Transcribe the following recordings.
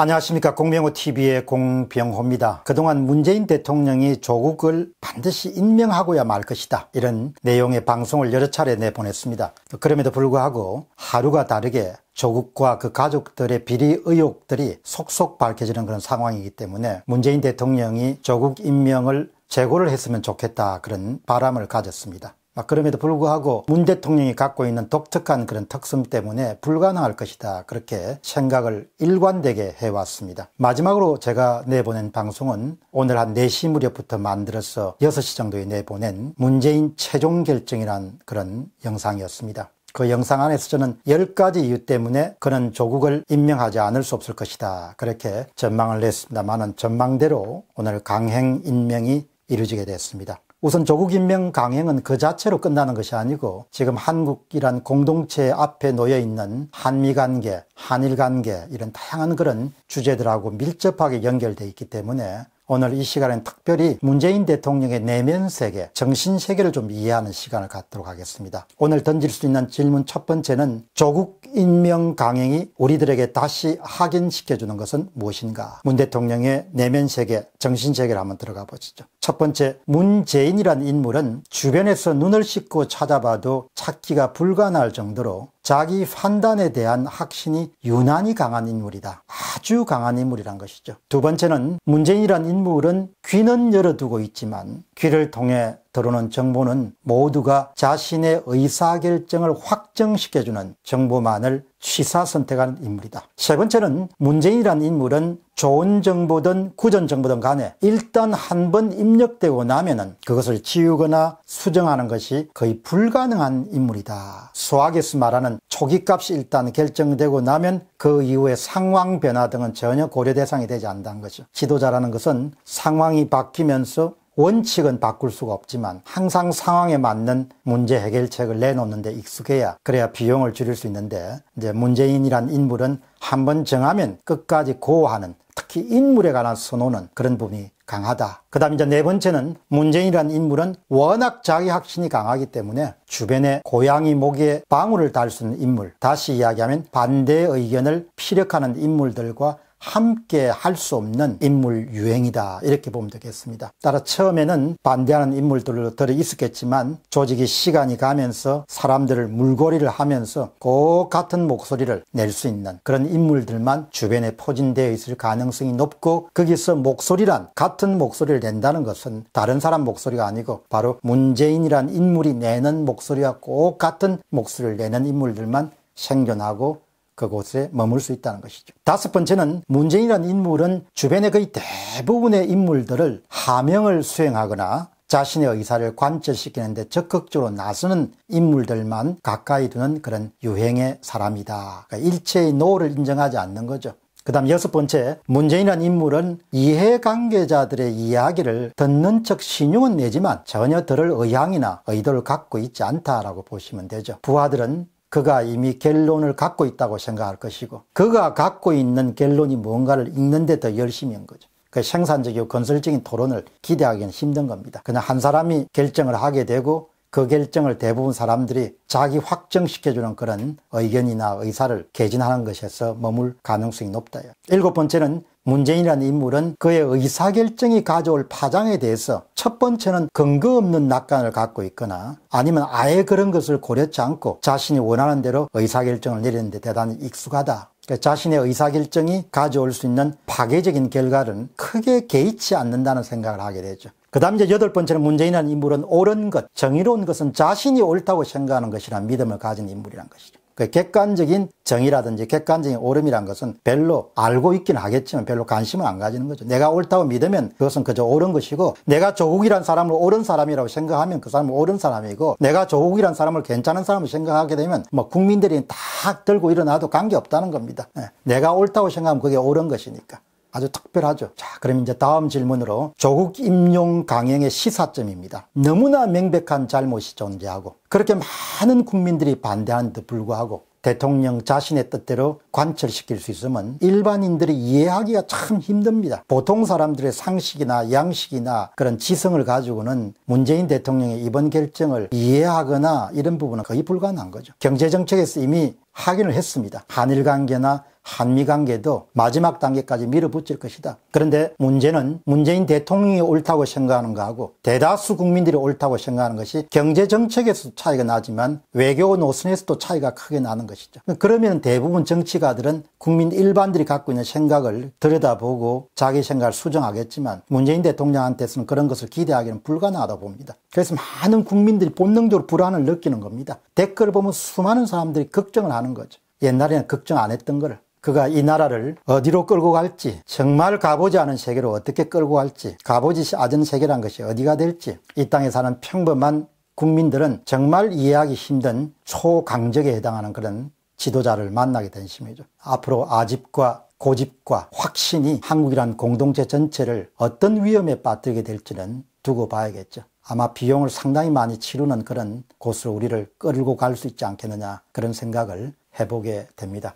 안녕하십니까 공병호TV의 공병호입니다. 그동안 문재인 대통령이 조국을 반드시 임명하고야 말 것이다 이런 내용의 방송을 여러 차례 내보냈습니다. 그럼에도 불구하고 하루가 다르게 조국과 그 가족들의 비리 의혹들이 속속 밝혀지는 그런 상황이기 때문에 문재인 대통령이 조국 임명을 재고를 했으면 좋겠다 그런 바람을 가졌습니다. 그럼에도 불구하고 문 대통령이 갖고 있는 독특한 그런 특성 때문에 불가능할 것이다. 그렇게 생각을 일관되게 해왔습니다. 마지막으로 제가 내보낸 방송은 오늘 한 4시 무렵부터 만들어서 6시 정도에 내보낸 문재인 최종 결정이란 그런 영상이었습니다. 그 영상 안에서 저는 10가지 이유 때문에 그는 조국을 임명하지 않을 수 없을 것이다. 그렇게 전망을 냈습니다만은 전망대로 오늘 강행 임명이 이루어지게 됐습니다. 우선 조국 인명 강행은 그 자체로 끝나는 것이 아니고 지금 한국이란 공동체 앞에 놓여 있는 한미 관계, 한일 관계 이런 다양한 그런 주제들하고 밀접하게 연결돼 있기 때문에 오늘 이 시간엔 특별히 문재인 대통령의 내면 세계, 정신 세계를 좀 이해하는 시간을 갖도록 하겠습니다. 오늘 던질 수 있는 질문 첫 번째는 조국 인명 강행이 우리들에게 다시 확인시켜주는 것은 무엇인가? 문 대통령의 내면 세계 정신세계를 한번 들어가 보시죠. 첫 번째, 문재인이란 인물은 주변에서 눈을 씻고 찾아봐도 찾기가 불가능할 정도로 자기 판단에 대한 확신이 유난히 강한 인물이다. 아주 강한 인물이란 것이죠. 두 번째는 문재인이란 인물은 귀는 열어두고 있지만 귀를 통해 들어오는 정보는 모두가 자신의 의사결정을 확정시켜주는 정보만을 취사 선택하는 인물이다. 세 번째는 문재인이란 인물은 좋은 정보든 구전 정보든 간에 일단 한 번 입력되고 나면은 그것을 지우거나 수정하는 것이 거의 불가능한 인물이다. 수학에서 말하는 초기값이 일단 결정되고 나면 그 이후에 상황 변화 등은 전혀 고려 대상이 되지 않는다는 것 거죠. 지도자라는 것은 상황이 바뀌면서 원칙은 바꿀 수가 없지만 항상 상황에 맞는 문제 해결책을 내놓는데 익숙해야 그래야 비용을 줄일 수 있는데 이제 문재인이란 인물은 한번 정하면 끝까지 고호하는 특히 인물에 관한 선호는 그런 부분이 강하다. 그 다음 이제 네 번째는 문재인이란 인물은 워낙 자기 확신이 강하기 때문에 주변에 고양이 목에 방울을 달 수 있는 인물, 다시 이야기하면 반대의 견을 피력하는 인물들과 함께 할 수 없는 인물 유행이다 이렇게 보면 되겠습니다. 따라 처음에는 반대하는 인물들로 들어 있었겠지만 조직이 시간이 가면서 사람들을 물고리를 하면서 꼭 같은 목소리를 낼 수 있는 그런 인물들만 주변에 포진되어 있을 가능성이 높고 거기서 목소리란 같은 목소리를 낸다는 것은 다른 사람 목소리가 아니고 바로 문재인이란 인물이 내는 목소리와 꼭 같은 목소리를 내는 인물들만 생존하고 그곳에 머물 수 있다는 것이죠. 다섯 번째는 문재인이라는 인물은 주변의 거의 대부분의 인물들을 하명을 수행하거나 자신의 의사를 관철시키는데 적극적으로 나서는 인물들만 가까이 두는 그런 유행의 사람이다. 그러니까 일체의 노를 인정하지 않는 거죠. 그 다음 여섯 번째, 문재인이라는 인물은 이해관계자들의 이야기를 듣는 척 신용은 내지만 전혀 들을 의향이나 의도를 갖고 있지 않다라고 보시면 되죠. 부하들은 그가 이미 결론을 갖고 있다고 생각할 것이고 그가 갖고 있는 결론이 뭔가를 읽는데 더 열심히 한 거죠. 그 생산적이고 건설적인 토론을 기대하기는 힘든 겁니다. 그냥 한 사람이 결정을 하게 되고 그 결정을 대부분 사람들이 자기 확정시켜주는 그런 의견이나 의사를 개진하는 것에서 머물 가능성이 높다요. 일곱 번째는 문재인이라는 인물은 그의 의사결정이 가져올 파장에 대해서 첫 번째는 근거 없는 낙관을 갖고 있거나 아니면 아예 그런 것을 고려치 않고 자신이 원하는 대로 의사결정을 내리는데 대단히 익숙하다. 그러니까 자신의 의사결정이 가져올 수 있는 파괴적인 결과를 크게 개의치 않는다는 생각을 하게 되죠. 그 다음 이제 여덟 번째는 문재인이라는 인물은 옳은 것, 정의로운 것은 자신이 옳다고 생각하는 것이란 믿음을 가진 인물이란 것이죠. 그 객관적인 정의라든지 객관적인 옳음이란 것은 별로 알고 있기는 하겠지만 별로 관심을 안 가지는 거죠. 내가 옳다고 믿으면 그것은 그저 옳은 것이고 내가 조국이란 사람을 옳은 사람이라고 생각하면 그 사람은 옳은 사람이고 내가 조국이란 사람을 괜찮은 사람을 생각하게 되면 뭐 국민들이 다 들고 일어나도 관계없다는 겁니다. 예. 내가 옳다고 생각하면 그게 옳은 것이니까. 아주 특별하죠. 자, 그럼 이제 다음 질문으로 조국 임용 강행의 시사점입니다. 너무나 명백한 잘못이 존재하고 그렇게 많은 국민들이 반대하는데 불구하고 대통령 자신의 뜻대로 관철시킬 수 있으면 일반인들이 이해하기가 참 힘듭니다. 보통 사람들의 상식이나 양식이나 그런 지성을 가지고는 문재인 대통령의 이번 결정을 이해하거나 이런 부분은 거의 불가능한 거죠. 경제정책에서 이미 확인을 했습니다. 한일 관계나 한미 관계도 마지막 단계까지 밀어붙일 것이다. 그런데 문제는 문재인 대통령이 옳다고 생각하는 거하고 대다수 국민들이 옳다고 생각하는 것이 경제 정책에서도 차이가 나지만 외교 노선에서도 차이가 크게 나는 것이죠. 그러면 대부분 정치가들은 국민 일반들이 갖고 있는 생각을 들여다보고 자기 생각을 수정하겠지만 문재인 대통령한테서는 그런 것을 기대하기는 불가능하다 봅니다. 그래서 많은 국민들이 본능적으로 불안을 느끼는 겁니다. 댓글을 보면 수많은 사람들이 걱정을 하는 거죠. 옛날에는 걱정 안 했던 걸 그가 이 나라를 어디로 끌고 갈지 정말 가보지 않은 세계로 어떻게 끌고 갈지 가보지 않은 세계란 것이 어디가 될지 이 땅에 사는 평범한 국민들은 정말 이해하기 힘든 초강적에 해당하는 그런 지도자를 만나게 된 셈이죠. 앞으로 아집과 고집과 확신이 한국이란 공동체 전체를 어떤 위험에 빠뜨리게 될지는 두고 봐야겠죠. 아마 비용을 상당히 많이 치르는 그런 곳으로 우리를 끌고 갈 수 있지 않겠느냐 그런 생각을 해보게 됩니다.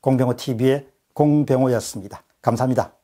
공병호 TV의 공병호였습니다. 감사합니다.